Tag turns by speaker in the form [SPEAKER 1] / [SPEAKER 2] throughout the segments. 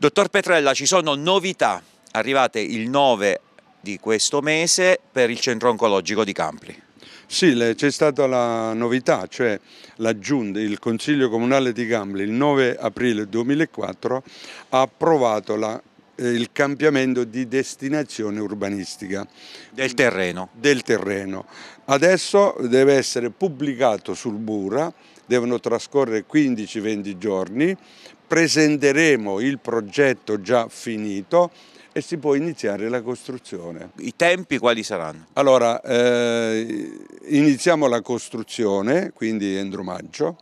[SPEAKER 1] Dottor Petrella, ci sono novità arrivate il 9 di questo mese per il centro oncologico di Campli.
[SPEAKER 2] Sì, c'è stata la novità, cioè la Giunta, il Consiglio Comunale di Campli il 9 aprile 2004 ha approvato la eh, il cambiamento di destinazione urbanistica del terreno. del terreno. Adesso deve essere pubblicato sul Bura, devono trascorrere 15-20 giorni presenteremo il progetto già finito e si può iniziare la costruzione. I tempi quali saranno? Allora, eh, iniziamo la costruzione, quindi entro maggio,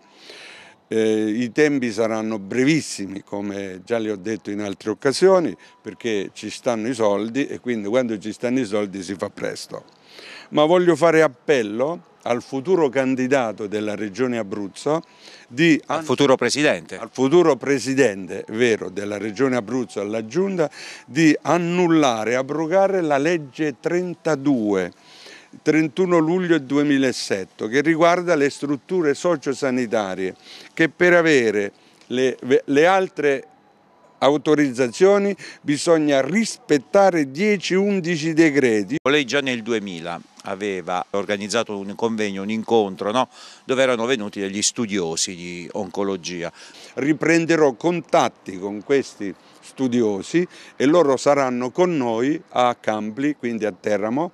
[SPEAKER 2] eh, I tempi saranno brevissimi, come già le ho detto in altre occasioni, perché ci stanno i soldi e quindi quando ci stanno i soldi si fa presto. Ma voglio fare appello al futuro candidato della Regione Abruzzo di... Al futuro Presidente? Al futuro Presidente, vero, della Regione Abruzzo alla Giunta di annullare, abrogare la legge 32 31 luglio 2007 che riguarda le strutture sociosanitarie che per avere le, le altre autorizzazioni, bisogna rispettare 10-11 decreti. Lei già
[SPEAKER 1] nel 2000 aveva organizzato un convegno, un incontro, no? dove erano venuti
[SPEAKER 2] degli studiosi di oncologia. Riprenderò contatti con questi studiosi e loro saranno con noi a Campli, quindi a Teramo.